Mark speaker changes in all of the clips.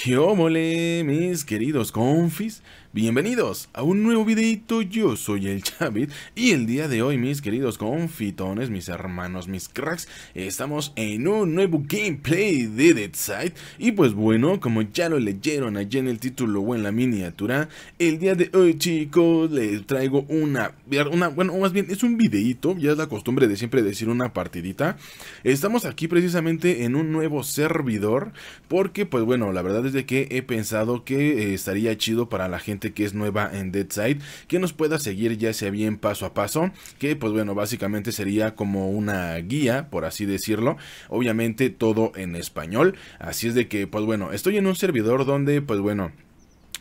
Speaker 1: ¿Qué ómole, mis queridos confis? Bienvenidos a un nuevo videito, yo soy el Chavit y el día de hoy, mis queridos confitones, mis hermanos, mis cracks, estamos en un nuevo gameplay de Dead Side y pues bueno, como ya lo leyeron allí en el título o en la miniatura, el día de hoy, chicos, les traigo una, una bueno, más bien es un videito, ya es la costumbre de siempre decir una partidita. Estamos aquí precisamente en un nuevo servidor porque pues bueno, la verdad de que he pensado que eh, estaría chido para la gente que es nueva en Deadside, que nos pueda seguir ya sea bien paso a paso, que pues bueno, básicamente sería como una guía, por así decirlo, obviamente todo en español, así es de que pues bueno, estoy en un servidor donde pues bueno,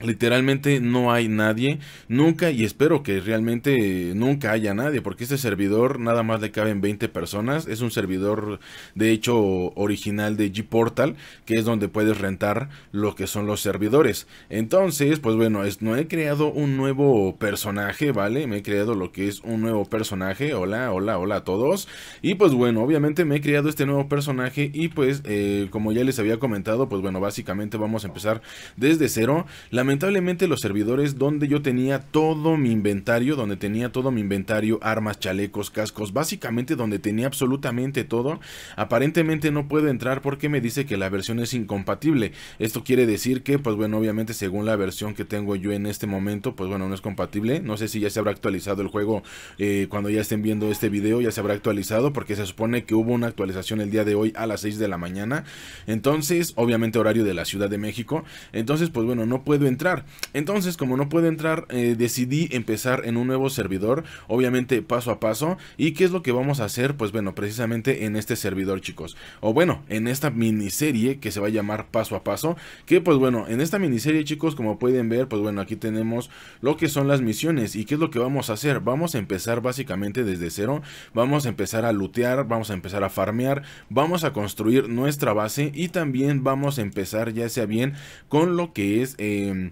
Speaker 1: Literalmente no hay nadie, nunca, y espero que realmente nunca haya nadie, porque este servidor nada más le caben 20 personas, es un servidor de hecho original de G Portal que es donde puedes rentar lo que son los servidores. Entonces, pues bueno, es, no he creado un nuevo personaje, ¿vale? Me he creado lo que es un nuevo personaje, hola, hola, hola a todos. Y pues bueno, obviamente me he creado este nuevo personaje y pues eh, como ya les había comentado, pues bueno, básicamente vamos a empezar desde cero. La Lamentablemente los servidores donde yo tenía todo mi inventario, donde tenía todo mi inventario, armas, chalecos, cascos, básicamente donde tenía absolutamente todo, aparentemente no puedo entrar porque me dice que la versión es incompatible. Esto quiere decir que, pues bueno, obviamente según la versión que tengo yo en este momento, pues bueno, no es compatible. No sé si ya se habrá actualizado el juego eh, cuando ya estén viendo este video, ya se habrá actualizado porque se supone que hubo una actualización el día de hoy a las 6 de la mañana. Entonces, obviamente horario de la Ciudad de México. Entonces, pues bueno, no puedo entrar entrar. Entonces, como no puede entrar, eh, decidí empezar en un nuevo servidor, obviamente paso a paso. ¿Y qué es lo que vamos a hacer? Pues bueno, precisamente en este servidor, chicos. O bueno, en esta miniserie que se va a llamar paso a paso. Que pues bueno, en esta miniserie, chicos, como pueden ver, pues bueno, aquí tenemos lo que son las misiones. ¿Y qué es lo que vamos a hacer? Vamos a empezar básicamente desde cero. Vamos a empezar a lootear, vamos a empezar a farmear, vamos a construir nuestra base y también vamos a empezar ya sea bien con lo que es... Em,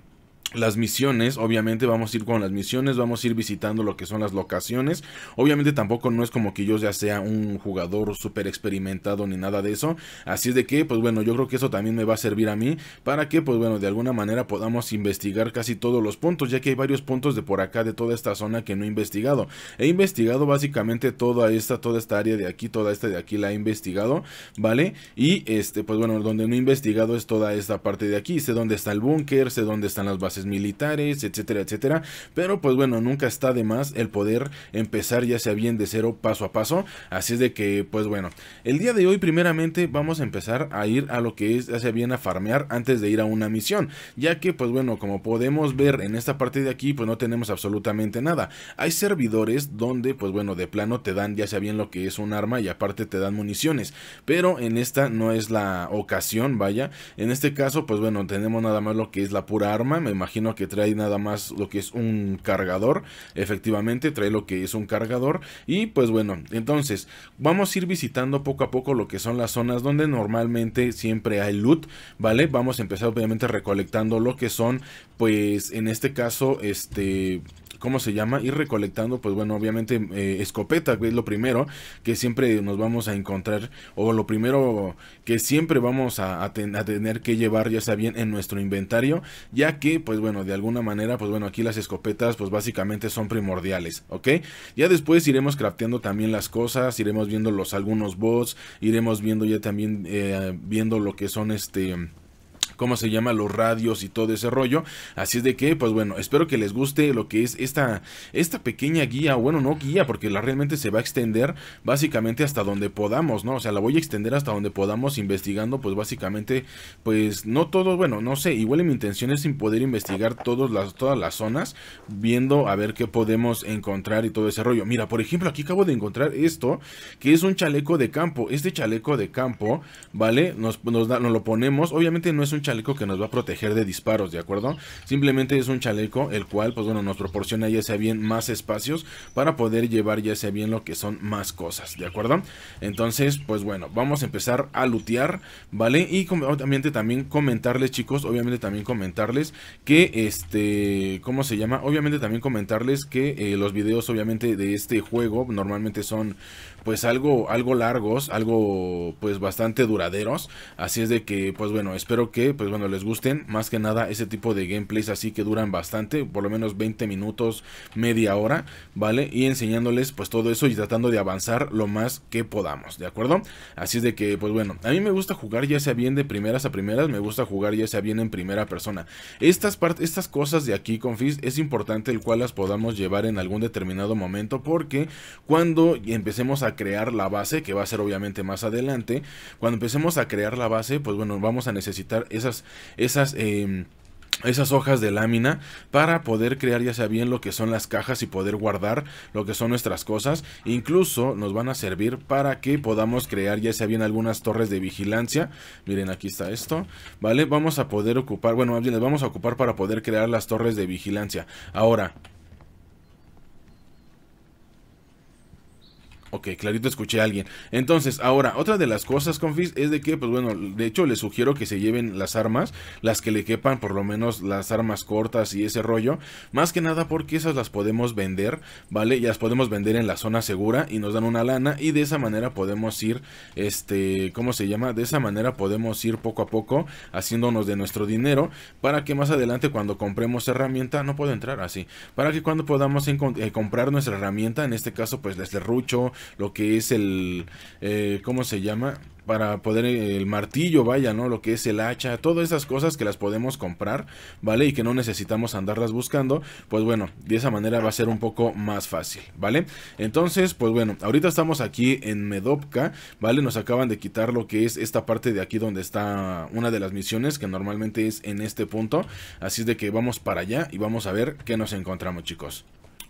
Speaker 1: las misiones, obviamente vamos a ir con las misiones, vamos a ir visitando lo que son las locaciones. Obviamente tampoco no es como que yo ya sea un jugador súper experimentado ni nada de eso. Así es de que, pues bueno, yo creo que eso también me va a servir a mí para que, pues bueno, de alguna manera podamos investigar casi todos los puntos, ya que hay varios puntos de por acá, de toda esta zona que no he investigado. He investigado básicamente toda esta, toda esta área de aquí, toda esta de aquí la he investigado, ¿vale? Y este, pues bueno, donde no he investigado es toda esta parte de aquí. Sé dónde está el búnker, sé dónde están las bases militares, etcétera, etcétera. Pero pues bueno, nunca está de más el poder empezar ya sea bien de cero paso a paso. Así es de que pues bueno, el día de hoy primeramente vamos a empezar a ir a lo que es ya sea bien a farmear antes de ir a una misión. Ya que pues bueno, como podemos ver en esta parte de aquí pues no tenemos absolutamente nada. Hay servidores donde pues bueno, de plano te dan ya sea bien lo que es un arma y aparte te dan municiones. Pero en esta no es la ocasión, vaya. En este caso pues bueno, tenemos nada más lo que es la pura arma. Me imagino que trae nada más lo que es un cargador. Efectivamente, trae lo que es un cargador. Y pues bueno, entonces vamos a ir visitando poco a poco lo que son las zonas donde normalmente siempre hay loot, ¿vale? Vamos a empezar obviamente recolectando lo que son, pues en este caso, este ¿cómo se llama? Ir recolectando, pues bueno, obviamente eh, escopeta, que es lo primero que siempre nos vamos a encontrar, o lo primero que siempre vamos a, tener que llevar, ya sea bien, en nuestro inventario, ya que, pues bueno, de alguna manera, pues bueno, aquí las escopetas, pues básicamente son primordiales, ¿ok? Ya después iremos crafteando también las cosas, iremos viendo los algunos bots, iremos viendo ya también, eh, viendo lo que son este cómo se llama, los radios y todo ese rollo. Así es de que, pues bueno, espero que les guste lo que es esta, esta pequeña guía, bueno, no guía, porque la realmente se va a extender básicamente hasta donde podamos, ¿no? O sea, la voy a extender hasta donde podamos investigando, pues básicamente, pues no todo, bueno, no sé, igual mi intención es sin poder investigar todas las, todas las zonas, viendo a ver qué podemos encontrar y todo ese rollo. Mira, por ejemplo, aquí acabo de encontrar esto, que es un chaleco de campo. Este chaleco de campo, ¿vale? Nos, nos lo ponemos, obviamente no es un chaleco que nos va a proteger de disparos, ¿de acuerdo? Simplemente es un chaleco el cual, pues bueno, nos proporciona ya sea bien más espacios para poder llevar ya sea bien lo que son más cosas, ¿de acuerdo? Entonces, pues bueno, vamos a empezar a lutear, ¿vale? Y obviamente también comentarles, chicos, obviamente también comentarles que este, ¿cómo se llama? Obviamente también comentarles que eh, los videos obviamente de este juego normalmente son pues algo, algo largos, algo pues bastante duraderos. Así es de que, pues bueno, espero que, pues bueno, les gusten más que nada ese tipo de gameplays así que duran bastante, por lo menos 20 minutos, media hora, ¿vale? Y enseñándoles pues todo eso y tratando de avanzar lo más que podamos, ¿de acuerdo? Así es de que, pues bueno, a mí me gusta jugar ya sea bien de primeras a primeras, me gusta jugar ya sea bien en primera persona. Estas, estas cosas de aquí, con Fizz es importante el cual las podamos llevar en algún determinado momento porque cuando empecemos a crear la base, que va a ser obviamente más adelante. Cuando empecemos a crear la base, pues bueno, vamos a necesitar esas, esas, em, esas hojas de lámina para poder crear ya sea bien lo que son las cajas y poder guardar lo que son nuestras cosas incluso nos van a servir para que podamos crear ya sea bien algunas torres de vigilancia miren aquí está esto vale vamos a poder ocupar bueno bien les vamos a ocupar para poder crear las torres de vigilancia ahora Ok, clarito escuché a alguien. Entonces, ahora, otra de las cosas, Confis, es de que, pues bueno, de hecho les sugiero que se lleven las armas, las que le quepan, por lo menos las armas cortas y ese rollo. Más que nada porque esas las podemos vender, ¿vale? Y las podemos vender en la zona segura y nos dan una lana y de esa manera podemos ir, este, ¿cómo se llama? De esa manera podemos ir poco a poco haciéndonos de nuestro dinero para que más adelante cuando compremos herramienta, no puedo entrar así, para que cuando podamos eh, comprar nuestra herramienta, en este caso pues el Rucho lo que es el, eh, ¿cómo se llama? para poder eh, el martillo, vaya, ¿no? Lo que es el hacha, todas esas cosas que las podemos comprar, ¿vale? Y que no necesitamos andarlas buscando, pues bueno, de esa manera va a ser un poco más fácil, ¿vale? Entonces, pues bueno, ahorita estamos aquí en Medopka, ¿vale? Nos acaban de quitar lo que es esta parte de aquí donde está una de las misiones, que normalmente es en este punto, así es de que vamos para allá y vamos a ver qué nos encontramos, chicos.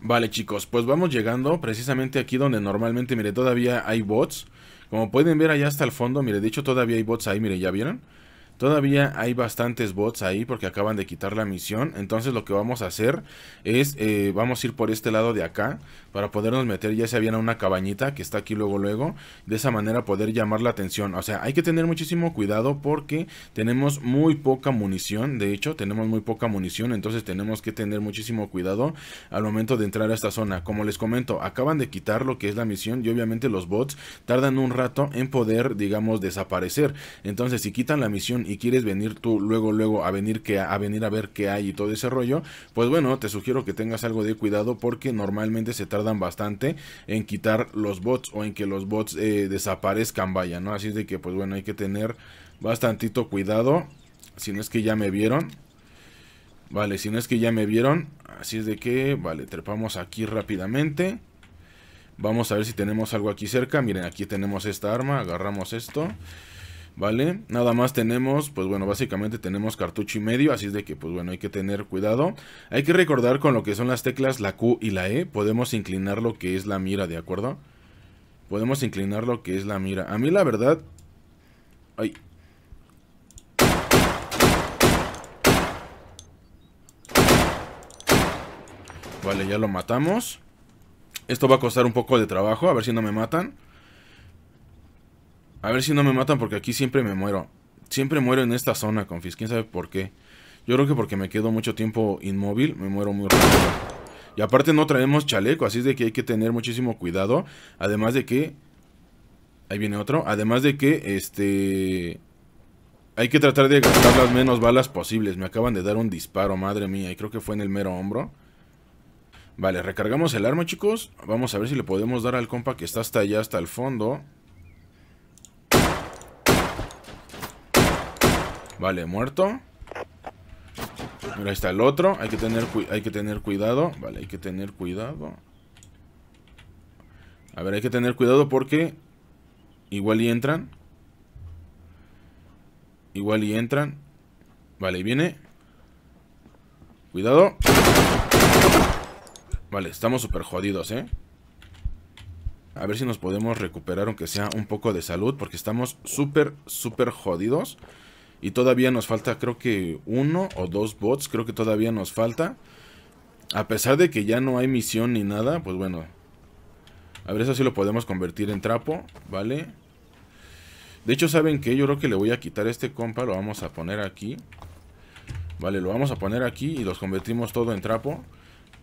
Speaker 1: Vale chicos, pues vamos llegando precisamente aquí donde normalmente, mire, todavía hay bots. Como pueden ver allá hasta el fondo, mire, de hecho todavía hay bots ahí, mire, ¿ya vieron? Todavía hay bastantes bots ahí porque acaban de quitar la misión. Entonces lo que vamos a hacer es, eh, vamos a ir por este lado de acá para podernos meter ya se habían a una cabañita que está aquí luego luego. De esa manera poder llamar la atención. O sea, hay que tener muchísimo cuidado porque tenemos muy poca munición. De hecho, tenemos muy poca munición. Entonces tenemos que tener muchísimo cuidado al momento de entrar a esta zona. Como les comento, acaban de quitar lo que es la misión y obviamente los bots tardan un rato en poder, digamos, desaparecer. Entonces si quitan la misión y quieres venir tú luego, luego a venir, que, a venir a ver qué hay y todo ese rollo, pues bueno, te sugiero que tengas algo de cuidado porque normalmente se tardan bastante en quitar los bots o en que los bots eh, desaparezcan, vaya, ¿no? Así es de que pues bueno, hay que tener bastantito cuidado, si no es que ya me vieron. Vale, si no es que ya me vieron, así es de que, vale, trepamos aquí rápidamente. Vamos a ver si tenemos algo aquí cerca. Miren, aquí tenemos esta arma. Agarramos esto. ¿vale? Nada más tenemos, pues bueno, básicamente tenemos cartucho y medio, así es de que, pues bueno, hay que tener cuidado. Hay que recordar con lo que son las teclas, la Q y la E, podemos inclinar lo que es la mira, ¿de acuerdo? Podemos inclinar lo que es la mira. A mí la verdad... Ay. Vale, ya lo matamos. Esto va a costar un poco de trabajo, a ver si no me matan. A ver si no me matan porque aquí siempre me muero. Siempre muero en esta zona, confis. ¿Quién sabe por qué? Yo creo que porque me quedo mucho tiempo inmóvil, me muero muy rápido. Y aparte no traemos chaleco, así es de que hay que tener muchísimo cuidado. Además de que... Ahí viene otro. Además de que, este... Hay que tratar de gastar las menos balas posibles. Me acaban de dar un disparo, madre mía. Y creo que fue en el mero hombro. Vale, recargamos el arma, chicos. Vamos a ver si le podemos dar al compa que está hasta allá, hasta el fondo. Vale, muerto. Mira, ahí está el otro. Hay que tener, hay que tener cuidado. Vale, hay que tener cuidado. A ver, hay que tener cuidado porque igual y entran. Igual y entran. Vale, y viene. Cuidado. Vale, estamos súper jodidos, ¿eh? A ver si nos podemos recuperar aunque sea un poco de salud porque estamos súper, súper jodidos. Y todavía nos falta creo que uno o dos bots, creo que todavía nos falta. A pesar de que ya no hay misión ni nada, pues bueno. A ver, eso sí lo podemos convertir en trapo, ¿vale? De hecho, ¿saben que Yo creo que le voy a quitar este compa, lo vamos a poner aquí. Vale, lo vamos a poner aquí y los convertimos todo en trapo.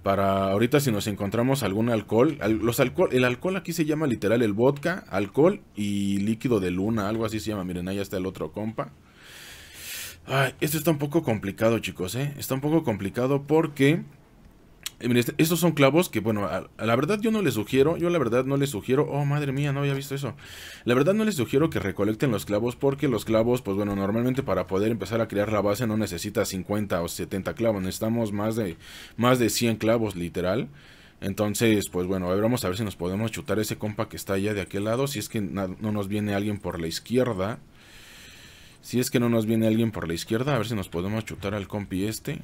Speaker 1: Para ahorita si nos encontramos algún alcohol, los alcohol, el alcohol aquí se llama literal el vodka, alcohol y líquido de luna, algo así se llama. Miren, ahí está el otro compa. Ay, esto está un poco complicado, chicos, ¿eh? Está un poco complicado porque... Eh, este, estos son clavos que, bueno, a, la verdad yo no les sugiero, yo la verdad no les sugiero, oh madre mía, no había visto eso. La verdad no les sugiero que recolecten los clavos porque los clavos, pues bueno, normalmente para poder empezar a crear la base no necesita 50 o 70 clavos, necesitamos más de, más de 100 clavos literal. Entonces, pues bueno, a ver, vamos a ver si nos podemos chutar ese compa que está allá de aquel lado, si es que no nos viene alguien por la izquierda. Si es que no nos viene alguien por la izquierda, a ver si nos podemos chutar al compi este.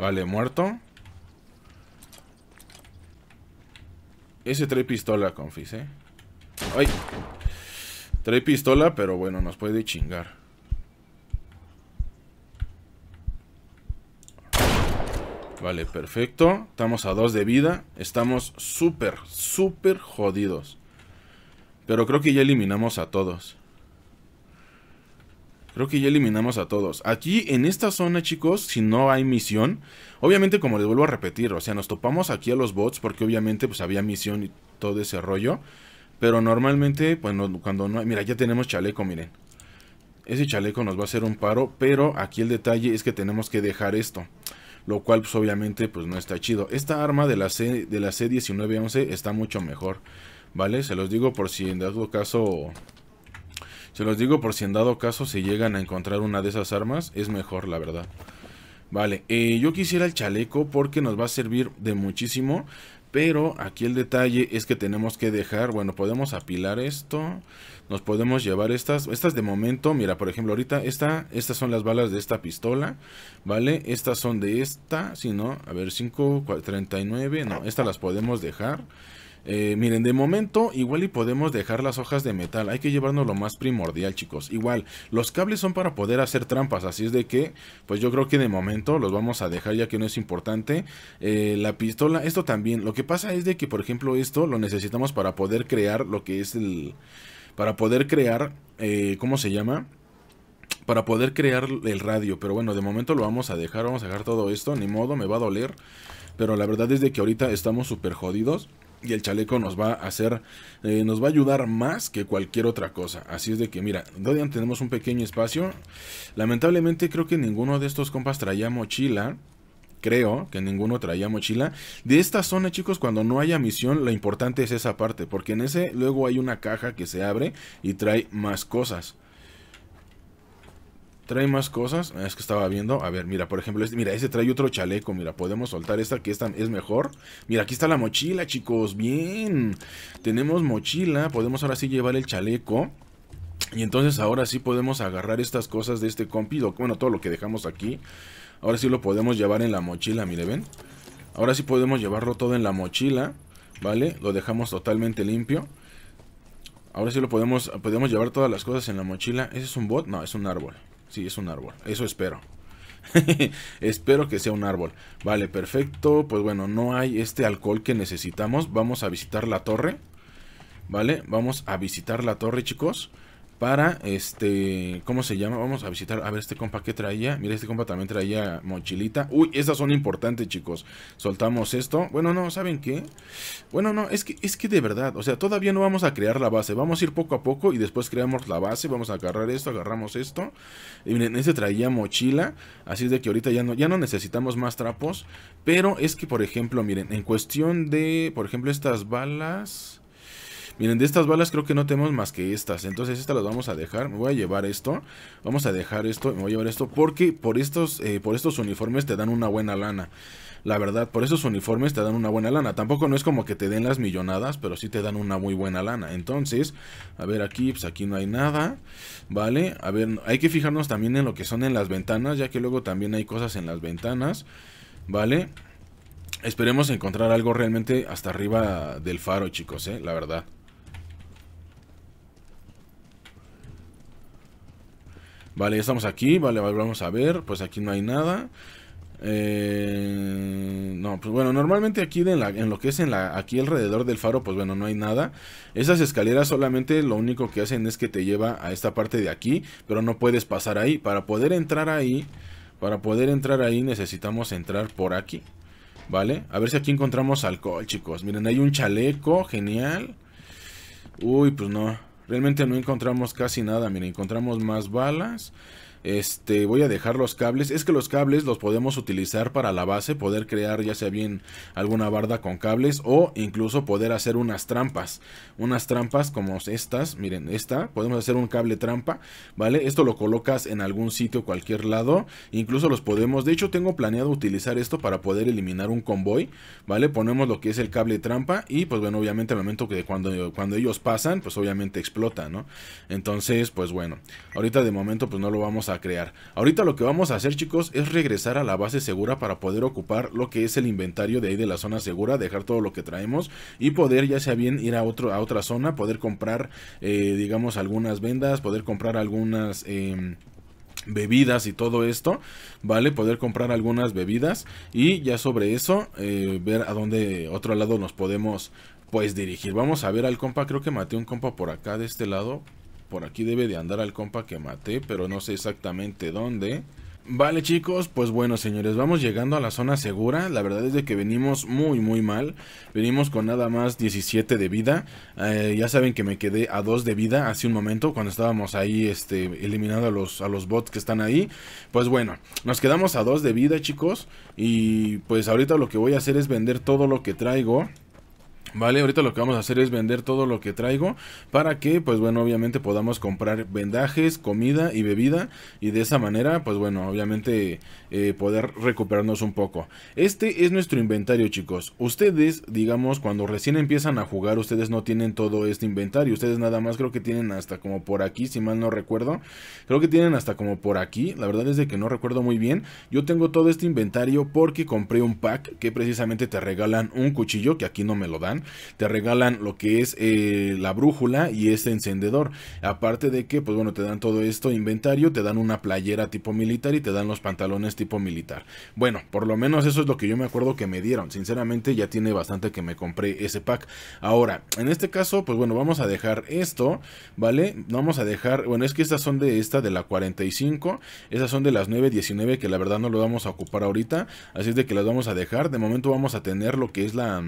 Speaker 1: Vale, muerto. Ese trae pistola, confis, eh. ¡Ay! Trae pistola, pero bueno, nos puede chingar. Vale, perfecto. Estamos a dos de vida. Estamos súper, súper jodidos. Pero creo que ya eliminamos a todos. Creo que ya eliminamos a todos. Aquí en esta zona, chicos, si no hay misión, obviamente como les vuelvo a repetir, o sea, nos topamos aquí a los bots porque obviamente pues había misión y todo ese rollo. Pero normalmente, pues cuando no Mira, ya tenemos chaleco, miren. Ese chaleco nos va a hacer un paro, pero aquí el detalle es que tenemos que dejar esto. Lo cual, pues obviamente, pues no está chido. Esta arma de la, de la C1911 está mucho mejor. ¿Vale? Se los digo por si en dado caso... Se los digo por si en dado caso se llegan a encontrar una de esas armas, es mejor la verdad. Vale, eh, yo quisiera el chaleco porque nos va a servir de muchísimo. Pero aquí el detalle es que tenemos que dejar, bueno, podemos apilar esto, nos podemos llevar estas, estas de momento, mira, por ejemplo, ahorita estas son las balas de esta pistola, ¿vale? Estas son de esta, si no, a ver, 5, 39, no, estas las podemos dejar. Eh, miren, de momento igual y podemos dejar las hojas de metal. Hay que llevarnos lo más primordial, chicos. Igual, los cables son para poder hacer trampas. Así es de que, pues yo creo que de momento los vamos a dejar ya que no es importante. Eh, la pistola, esto también. Lo que pasa es de que, por ejemplo, esto lo necesitamos para poder crear lo que es el... Para poder crear, eh, ¿cómo se llama? para poder crear el radio. Pero bueno, de momento lo vamos a dejar, vamos a dejar todo esto. Ni modo, me va a doler. Pero la verdad es de que ahorita estamos súper jodidos y el chaleco nos va a hacer, eh, nos va a ayudar más que cualquier otra cosa. Así es de que, mira, todavía tenemos un pequeño espacio. Lamentablemente creo que ninguno de estos compas traía mochila. Creo que ninguno traía mochila. De esta zona, chicos, cuando no haya misión, lo importante es esa parte. Porque en ese luego hay una caja que se abre y trae más cosas. Trae más cosas. Es que estaba viendo. A ver, mira, por ejemplo, este, mira, ese trae otro chaleco. Mira, podemos soltar esta que esta es mejor. Mira, aquí está la mochila, chicos. Bien. Tenemos mochila. Podemos ahora sí llevar el chaleco. Y entonces ahora sí podemos agarrar estas cosas de este compi. Bueno, todo lo que dejamos aquí. Ahora sí lo podemos llevar en la mochila, mire, ven. Ahora sí podemos llevarlo todo en la mochila. ¿Vale? Lo dejamos totalmente limpio. Ahora sí lo podemos, podemos llevar todas las cosas en la mochila. ¿Ese es un bot? No, es un árbol. Sí, es un árbol. Eso espero. espero que sea un árbol. Vale, perfecto. Pues bueno, no hay este alcohol que necesitamos. Vamos a visitar la torre. Vale, vamos a visitar la torre, chicos para este, ¿cómo se llama? Vamos a visitar, a ver este compa que traía. Mira, este compa también traía mochilita. Uy, estas son importantes, chicos. Soltamos esto. Bueno, no, ¿saben qué? Bueno, no, es que es que de verdad, o sea, todavía no vamos a crear la base. Vamos a ir poco a poco y después creamos la base. Vamos a agarrar esto, agarramos esto. Y miren, este traía mochila, así de que ahorita ya no ya no necesitamos más trapos, pero es que por ejemplo, miren, en cuestión de, por ejemplo, estas balas Miren, de estas balas creo que no tenemos más que estas. Entonces estas las vamos a dejar. Me voy a llevar esto. Vamos a dejar esto. Me voy a llevar esto porque por estos, eh, por estos uniformes te dan una buena lana. La verdad, por estos uniformes te dan una buena lana. Tampoco no es como que te den las millonadas, pero sí te dan una muy buena lana. Entonces, a ver aquí, pues aquí no hay nada. Vale, a ver, hay que fijarnos también en lo que son en las ventanas, ya que luego también hay cosas en las ventanas. Vale, esperemos encontrar algo realmente hasta arriba del faro, chicos, eh, la verdad. Vale, estamos aquí, vale, vamos a ver, pues aquí no hay nada. Eh, no, pues bueno, normalmente aquí en, la, en, lo que es en la, aquí alrededor del faro, pues bueno, no hay nada. Esas escaleras solamente lo único que hacen es que te lleva a esta parte de aquí, pero no puedes pasar ahí. Para poder entrar ahí, para poder entrar ahí necesitamos entrar por aquí, ¿vale? A ver si aquí encontramos alcohol, chicos. Miren, hay un chaleco, genial. Uy, pues no, Realmente no encontramos casi nada. Mira, encontramos más balas. Este, voy a dejar los cables. Es que los cables los podemos utilizar para la base, poder crear ya sea bien alguna barda con cables o incluso poder hacer unas trampas. Unas trampas como estas, miren, esta, podemos hacer un cable trampa, ¿vale? Esto lo colocas en algún sitio, cualquier lado, incluso los podemos, de hecho tengo planeado utilizar esto para poder eliminar un convoy, ¿vale? Ponemos lo que es el cable trampa y pues bueno, obviamente el momento que cuando, cuando ellos pasan, pues obviamente explota, ¿no? Entonces, pues bueno, ahorita de momento pues no lo vamos a crear. Ahorita lo que vamos a hacer chicos es regresar a la base segura para poder ocupar lo que es el inventario de ahí de la zona segura, dejar todo lo que traemos y poder ya sea bien ir a, otro, a otra zona, poder comprar eh, digamos algunas vendas, poder comprar algunas... Em, bebidas y todo esto, ¿vale? Poder comprar algunas bebidas y ya sobre eso eh, ver a dónde otro lado nos podemos pues dirigir. Vamos a ver al compa, creo que maté un compa por acá de este lado. Por aquí debe de andar al compa que maté, pero no sé exactamente dónde. Vale chicos, pues bueno señores, vamos llegando a la zona segura, la verdad es de que venimos muy muy mal, venimos con nada más 17 de vida, eh, ya saben que me quedé a 2 de vida hace un momento cuando estábamos ahí este, eliminando los, a los bots que están ahí, pues bueno, nos quedamos a 2 de vida chicos y pues ahorita lo que voy a hacer es vender todo lo que traigo ¿vale? Ahorita lo que vamos a hacer es vender todo lo que traigo para que, pues bueno, obviamente podamos comprar vendajes, comida y bebida y de esa manera, pues bueno, obviamente eh, poder recuperarnos un poco. Este es nuestro inventario, chicos. Ustedes, digamos, cuando recién empiezan a jugar, ustedes no tienen todo este inventario. Ustedes nada más creo que tienen hasta como por aquí, si mal no recuerdo. Creo que tienen hasta como por aquí. La verdad es de que no recuerdo muy bien. Yo tengo todo este inventario porque compré un pack que precisamente te regalan un cuchillo, que aquí no me lo dan te regalan lo que es eh, la brújula y este encendedor. Aparte de que, pues bueno, te dan todo esto inventario, te dan una playera tipo militar y te dan los pantalones tipo militar. Bueno, por lo menos eso es lo que yo me acuerdo que me dieron. Sinceramente ya tiene bastante que me compré ese pack. Ahora, en este caso, pues bueno, vamos a dejar esto, ¿vale? Vamos a dejar, bueno, es que estas son de esta, de la 45, esas son de las 9.19 que la verdad no lo vamos a ocupar ahorita, así es de que las vamos a dejar. De momento vamos a tener lo que es la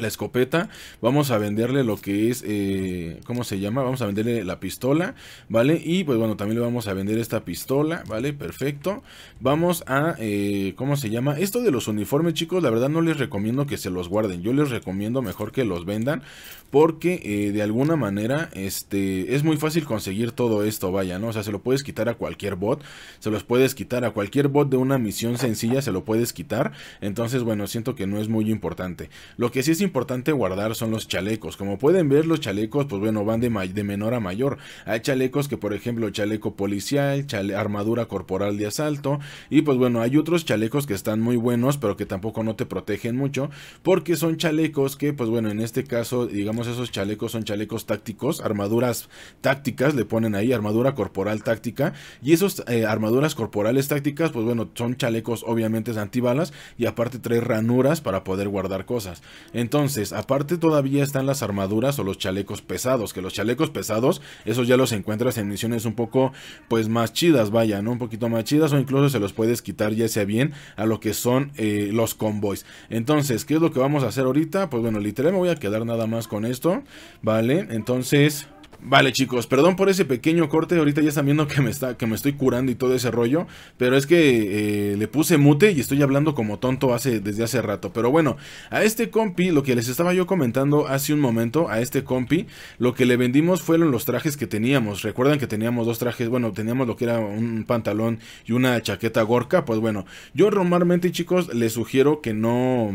Speaker 1: la escopeta, vamos a venderle lo que es, eh, ¿cómo se llama? Vamos a venderle la pistola, ¿vale? Y pues bueno, también le vamos a vender esta pistola, ¿vale? Perfecto. Vamos a, eh, ¿cómo se llama? Esto de los uniformes, chicos, la verdad no les recomiendo que se los guarden. Yo les recomiendo mejor que los vendan porque eh, de alguna manera este, es muy fácil conseguir todo esto, vaya, ¿no? O sea, se lo puedes quitar a cualquier bot, se los puedes quitar a cualquier bot de una misión sencilla, se lo puedes quitar. Entonces, bueno, siento que no es muy importante. Lo que sí es importante importante guardar son los chalecos. Como pueden ver, los chalecos, pues bueno, van de, menor a mayor. Hay chalecos que, por ejemplo, chaleco policial, armadura corporal de asalto. Y pues bueno, hay otros chalecos que están muy buenos, pero que tampoco no te protegen mucho. Porque son chalecos que, pues bueno, en este caso, digamos, esos chalecos son chalecos tácticos, armaduras tácticas, le ponen ahí, armadura corporal táctica. Y esos eh, armaduras corporales tácticas, pues bueno, son chalecos obviamente antibalas. Y aparte trae ranuras para poder guardar cosas. Entonces, entonces, aparte todavía están las armaduras o los chalecos pesados, que los chalecos pesados, esos ya los encuentras en misiones un poco, pues más chidas, vaya, ¿no? Un poquito más chidas o incluso se los puedes quitar ya sea bien a lo que son eh, los convoys. Entonces, ¿qué es lo que vamos a hacer ahorita? Pues bueno, literal me voy a quedar nada más con esto, ¿vale? Entonces... Vale, chicos, perdón por ese pequeño corte. Ahorita ya están viendo que me, está, que me estoy curando y todo ese rollo. Pero es que eh, le puse mute y estoy hablando como tonto hace, desde hace rato. Pero bueno, a este compi, lo que les estaba yo comentando hace un momento, a este compi, lo que le vendimos fueron los trajes que teníamos. Recuerdan que teníamos dos trajes. Bueno, teníamos lo que era un pantalón y una chaqueta gorca. Pues bueno, yo normalmente, chicos, les sugiero que no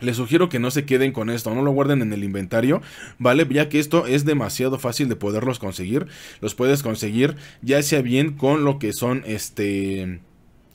Speaker 1: les sugiero que no se queden con esto, no lo guarden en el inventario, ¿vale? Ya que esto es demasiado fácil de poderlos conseguir. Los puedes conseguir ya sea bien con lo que son este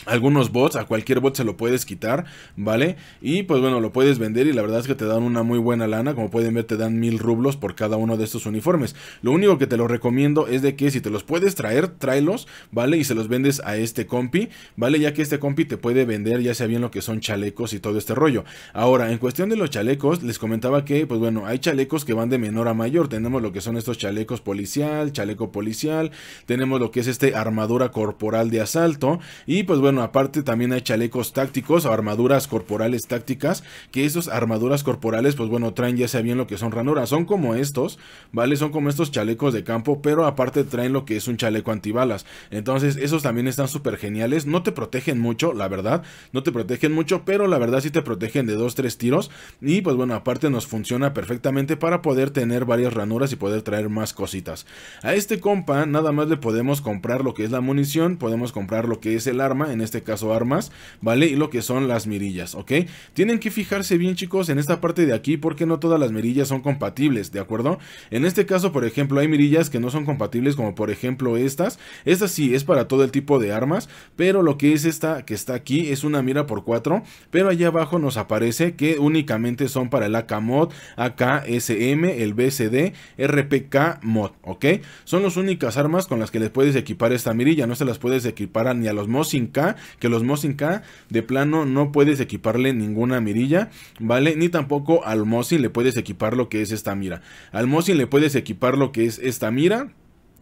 Speaker 1: algunos bots, a cualquier bot se lo puedes quitar, ¿vale? Y pues bueno, lo puedes vender y la verdad es que te dan una muy buena lana, como pueden ver te dan mil rublos por cada uno de estos uniformes. Lo único que te lo recomiendo es de que si te los puedes traer, tráelos, ¿vale? Y se los vendes a este compi, ¿vale? Ya que este compi te puede vender ya sea bien lo que son chalecos y todo este rollo. Ahora, en cuestión de los chalecos, les comentaba que, pues bueno, hay chalecos que van de menor a mayor. Tenemos lo que son estos chalecos policial, chaleco policial, tenemos lo que es este armadura corporal de asalto y pues bueno, bueno, aparte también hay chalecos tácticos o armaduras corporales tácticas, que esos armaduras corporales, pues bueno, traen ya sea bien lo que son ranuras, son como estos, ¿vale? Son como estos chalecos de campo, pero aparte traen lo que es un chaleco antibalas. Entonces, esos también están súper geniales, no te protegen mucho, la verdad, no te protegen mucho, pero la verdad sí te protegen de dos tres tiros. Y pues bueno, aparte nos funciona perfectamente para poder tener varias ranuras y poder traer más cositas. A este compa nada más le podemos comprar lo que es la munición, podemos comprar lo que es el arma, en en este caso armas, ¿vale? Y lo que son las mirillas, ¿ok? Tienen que fijarse bien chicos en esta parte de aquí porque no todas las mirillas son compatibles, ¿de acuerdo? En este caso, por ejemplo, hay mirillas que no son compatibles como por ejemplo estas. Esta sí es para todo el tipo de armas, pero lo que es esta que está aquí es una mira por 4, pero allá abajo nos aparece que únicamente son para el AKMOD, AKSM, el BCD, RPK mod, ¿ok? Son las únicas armas con las que les puedes equipar esta mirilla, no se las puedes equipar ni a los Mosin K que los Mosin K de plano no puedes equiparle ninguna mirilla, ¿vale? Ni tampoco al Mosin le puedes equipar lo que es esta mira. Al Mosin le puedes equipar lo que es esta mira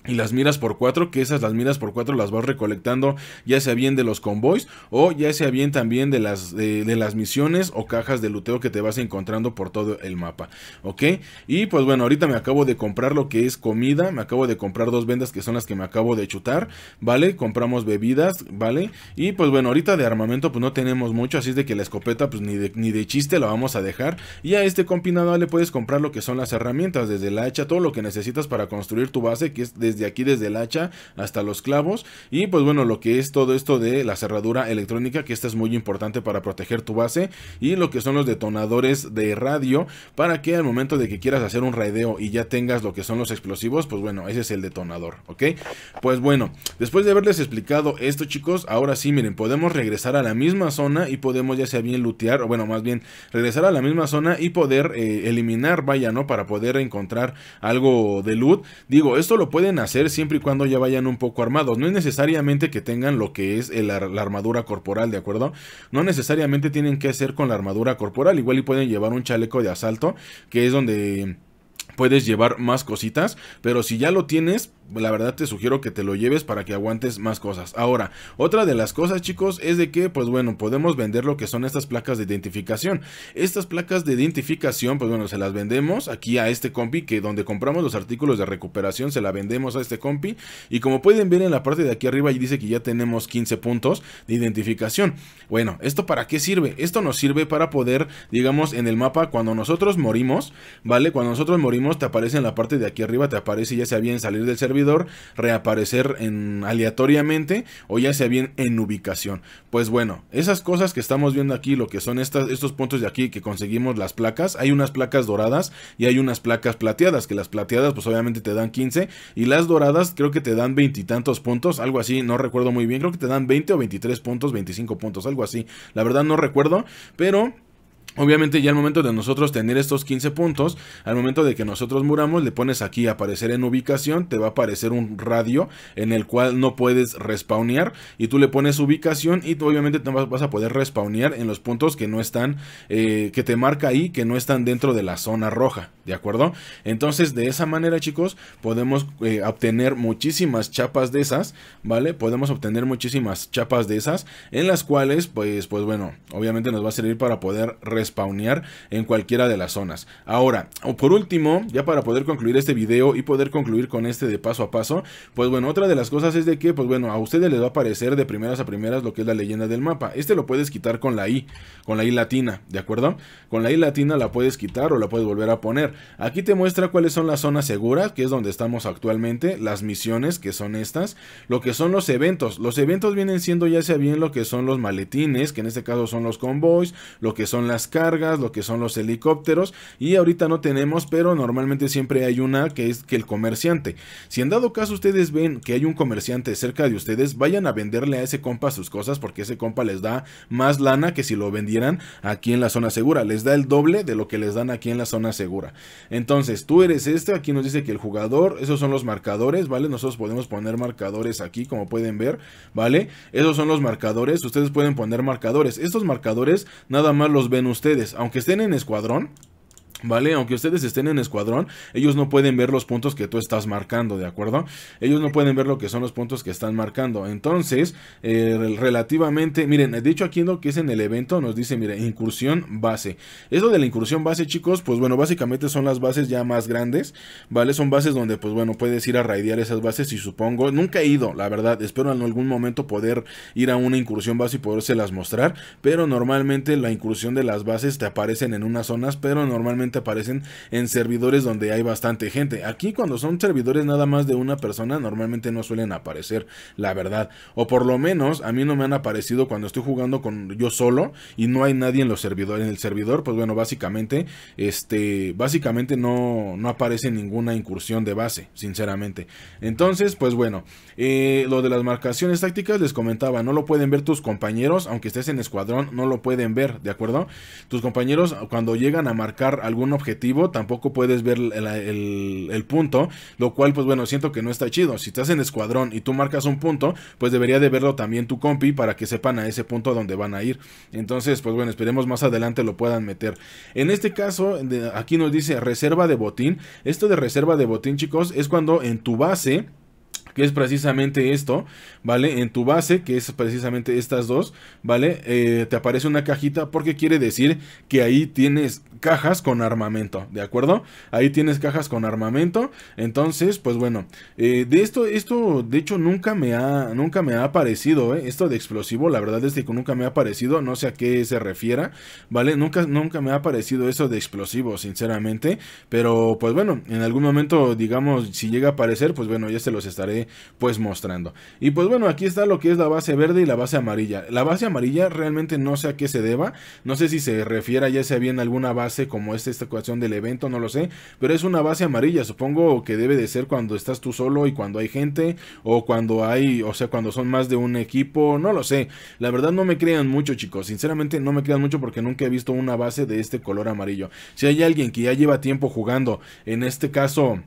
Speaker 1: y las miras por 4, que esas las miras por 4 las vas recolectando ya sea bien de los convoys o ya sea bien también de las, de, las misiones o cajas de luteo que te vas encontrando por todo el mapa, ¿ok? Y pues bueno, ahorita me acabo de comprar lo que es comida, me acabo de comprar dos vendas que son las que me acabo de chutar, ¿vale? Compramos bebidas, ¿vale? Y pues bueno, ahorita de armamento pues no tenemos mucho, así es de que la escopeta pues ni de, ni de chiste la vamos a dejar y a este combinado le puedes comprar lo que son las herramientas, desde la hacha, todo lo que necesitas para construir tu base que es de desde aquí, desde el hacha hasta los clavos. Y pues bueno, lo que es todo esto de la cerradura electrónica, que esta es muy importante para proteger tu base. Y lo que son los detonadores de radio, para que al momento de que quieras hacer un raideo y ya tengas lo que son los explosivos, pues bueno, ese es el detonador, ¿ok? Pues bueno, después de haberles explicado esto, chicos, ahora sí, miren, podemos regresar a la misma zona y podemos ya sea bien lootear, o bueno, más bien regresar a la misma zona y poder eh, eliminar, vaya, ¿no? Para poder encontrar algo de loot. Digo, esto lo pueden hacer siempre y cuando ya vayan un poco armados. No es necesariamente que tengan lo que es la armadura corporal, ¿de acuerdo? No necesariamente tienen que hacer con la armadura corporal. Igual y pueden llevar un chaleco de asalto, que es donde puedes llevar más cositas, pero si ya lo tienes, la verdad te sugiero que te lo lleves para que aguantes más cosas. Ahora, otra de las cosas chicos es de que pues bueno, podemos vender lo que son estas placas de identificación. Estas placas de identificación pues bueno, se las vendemos aquí a este compi que donde compramos los artículos de recuperación se la vendemos a este compi y como pueden ver en la parte de aquí arriba dice que ya tenemos 15 puntos de identificación. Bueno, ¿esto para qué sirve? Esto nos sirve para poder, digamos, en el mapa cuando nosotros morimos, ¿vale? Cuando nosotros morimos te aparece en la parte de aquí arriba, te aparece ya se bien salir del servicio reaparecer en aleatoriamente o ya sea bien en ubicación. Pues bueno, esas cosas que estamos viendo aquí, lo que son estas, estos puntos de aquí que conseguimos las placas, hay unas placas doradas y hay unas placas plateadas, que las plateadas pues obviamente te dan 15 y las doradas creo que te dan veintitantos puntos, algo así, no recuerdo muy bien, creo que te dan 20 o 23 puntos, 25 puntos, algo así, la verdad no recuerdo, pero... Obviamente ya al momento de nosotros tener estos 15 puntos, al momento de que nosotros muramos, le pones aquí aparecer en ubicación, te va a aparecer un radio en el cual no puedes respawnear y tú le pones ubicación y tú obviamente te vas a poder respawnear en los puntos que no están, eh, que te marca ahí, que no están dentro de la zona roja, ¿de acuerdo? Entonces de esa manera chicos podemos eh, obtener muchísimas chapas de esas, ¿vale? Podemos obtener muchísimas chapas de esas en las cuales pues, pues bueno, obviamente nos va a servir para poder respawnear spawnear en cualquiera de las zonas. Ahora, o por último, ya para poder concluir este video y poder concluir con este de paso a paso, pues bueno, otra de las cosas es de que, pues bueno, a ustedes les va a aparecer de primeras a primeras lo que es la leyenda del mapa. Este lo puedes quitar con la I, con la I latina, ¿de acuerdo? Con la I latina la puedes quitar o la puedes volver a poner. Aquí te muestra cuáles son las zonas seguras, que es donde estamos actualmente, las misiones, que son estas, lo que son los eventos. Los eventos vienen siendo ya sea bien lo que son los maletines, que en este caso son los convoys, lo que son las cargas, lo que son los helicópteros y ahorita no tenemos, pero normalmente siempre hay una que es que el comerciante. Si en dado caso ustedes ven que hay un comerciante cerca de ustedes, vayan a venderle a ese compa sus cosas porque ese compa les da más lana que si lo vendieran aquí en la zona segura, les da el doble de lo que les dan aquí en la zona segura. Entonces, tú eres este, aquí nos dice que el jugador, esos son los marcadores, ¿vale? Nosotros podemos poner marcadores aquí, como pueden ver, ¿vale? Esos son los marcadores, ustedes pueden poner marcadores. Estos marcadores nada más los ven ustedes ustedes, aunque estén en escuadrón, ¿Vale? Aunque ustedes estén en escuadrón, ellos no pueden ver los puntos que tú estás marcando, ¿de acuerdo? Ellos no pueden ver lo que son los puntos que están marcando. Entonces, eh, relativamente, miren, de hecho aquí lo que es en el evento nos dice, miren, incursión base. Eso de la incursión base, chicos, pues bueno, básicamente son las bases ya más grandes, ¿vale? Son bases donde, pues bueno, puedes ir a raidear esas bases y supongo, nunca he ido, la verdad, espero en algún momento poder ir a una incursión base y poderse las mostrar, pero normalmente la incursión de las bases te aparecen en unas zonas, pero normalmente aparecen en servidores donde hay bastante gente. Aquí cuando son servidores nada más de una persona normalmente no suelen aparecer, la verdad. O por lo menos a mí no me han aparecido cuando estoy jugando con yo solo y no hay nadie en los servidores en el servidor, pues bueno, básicamente este básicamente no no aparece ninguna incursión de base, sinceramente. Entonces, pues bueno, eh, lo de las marcaciones tácticas les comentaba, no lo pueden ver tus compañeros, aunque estés en escuadrón, no lo pueden ver, ¿de acuerdo? Tus compañeros cuando llegan a marcar algún objetivo, tampoco puedes ver el, punto, lo cual pues bueno, siento que no está chido. Si estás en escuadrón y tú marcas un punto, pues debería de verlo también tu compi para que sepan a ese punto donde van a ir. Entonces, pues bueno, esperemos más adelante lo puedan meter. En este caso, aquí nos dice reserva de botín. Esto de reserva de botín, chicos, es cuando en tu base que es precisamente esto, ¿vale? En tu base, que es precisamente estas dos, ¿vale? Eh, te aparece una cajita porque quiere decir que ahí tienes cajas con armamento, ¿de acuerdo? Ahí tienes cajas con armamento. Entonces, pues bueno, eh, de esto, esto de hecho nunca me ha, nunca me ha aparecido, ¿eh? Esto de explosivo, la verdad es que nunca me ha aparecido, no sé a qué se refiera, ¿vale? Nunca, nunca me ha aparecido eso de explosivo, sinceramente. Pero, pues bueno, en algún momento, digamos, si llega a aparecer, pues bueno, ya se los estaré pues mostrando. Y pues bueno, aquí está lo que es la base verde y la base amarilla. La base amarilla realmente no sé a qué se deba, no sé si se refiera ya sea bien alguna base como es esta ecuación del evento, no lo sé, pero es una base amarilla, supongo que debe de ser cuando estás tú solo y cuando hay gente, o cuando hay, o sea, cuando son más de un equipo, no lo sé. La verdad no me crean mucho, chicos, sinceramente no me crean mucho porque nunca he visto una base de este color amarillo. Si hay alguien que ya lleva tiempo jugando, en este caso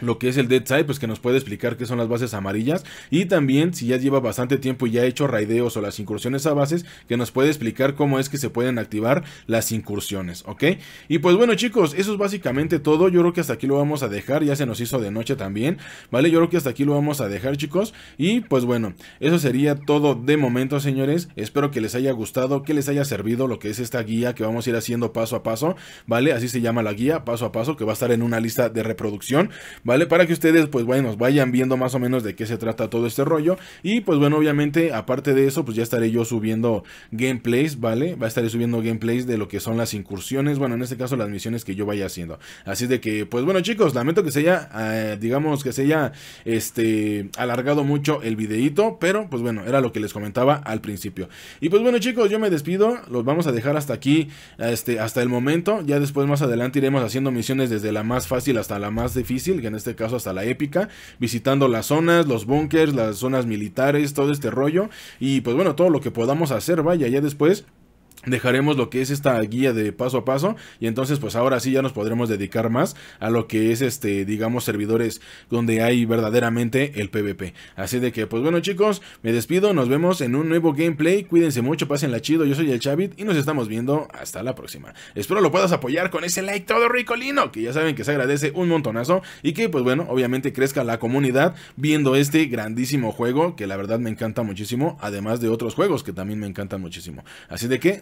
Speaker 1: lo que es el Dead Side, pues que nos puede explicar qué son las bases amarillas. Y también, si ya lleva bastante tiempo y ya ha hecho raideos o las incursiones a bases, que nos puede explicar cómo es que se pueden activar las incursiones, ¿ok? Y pues bueno, chicos, eso es básicamente todo. Yo creo que hasta aquí lo vamos a dejar. Ya se nos hizo de noche también, ¿vale? Yo creo que hasta aquí lo vamos a dejar, chicos. Y pues bueno, eso sería todo de momento, señores. Espero que les haya gustado, que les haya servido lo que es esta guía que vamos a ir haciendo paso a paso, ¿vale? Así se llama la guía, paso a paso, que va a estar en una lista de reproducción, ¿vale? Para que ustedes, pues bueno, vayan viendo más o menos de qué se trata todo este rollo. Y pues bueno, obviamente, aparte de eso, pues ya estaré yo subiendo gameplays, ¿vale? Va a estaré subiendo gameplays de lo que son las incursiones, bueno, en este caso las misiones que yo vaya haciendo. Así de que, pues bueno, chicos, lamento que se haya, eh, digamos que se haya, este, alargado mucho el videíto, pero pues bueno, era lo que les comentaba al principio. Y pues bueno, chicos, yo me despido, los vamos a dejar hasta aquí, este, hasta el momento. Ya después, más adelante, iremos haciendo misiones desde la más fácil hasta la más difícil, en este caso hasta la épica, visitando las zonas, los bunkers, las zonas militares, todo este rollo. Y pues bueno, todo lo que podamos hacer, vaya, ya después dejaremos lo que es esta guía de paso a paso y entonces pues ahora sí ya nos podremos dedicar más a lo que es este digamos servidores donde hay verdaderamente el pvp así de que pues bueno chicos me despido nos vemos en un nuevo gameplay cuídense mucho pasen la chido yo soy el chavit y nos estamos viendo hasta la próxima espero lo puedas apoyar con ese like todo ricolino que ya saben que se agradece un montonazo y que pues bueno obviamente crezca la comunidad viendo este grandísimo juego que la verdad me encanta muchísimo además de otros juegos que también me encantan muchísimo así de que